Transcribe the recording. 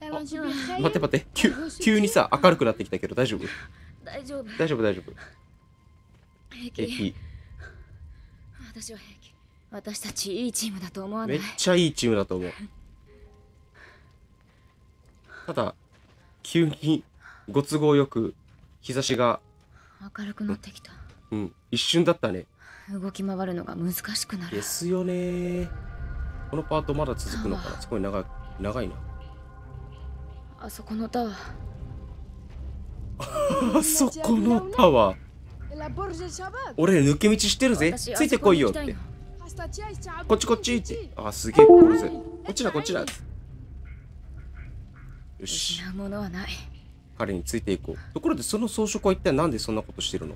待って待って急急にさ明るくなってきたけど大丈夫大丈夫大丈夫大丈夫平気平気私は平気私たちいいチームだと思わないめっちゃいいチームだと思うただ急にご都合よく日差しが明るくなってきたうん、一瞬だったね動き回るのが難しくなるですよねこのパートまだ続くのかなすごい長い長いなあそこのタワーあそこのタワー俺抜け道してるぜついてこいよってこっちこっちってあすげえこれこっちだこっちだよし彼についていこうところでその装飾は一体なんでそんなことしてるの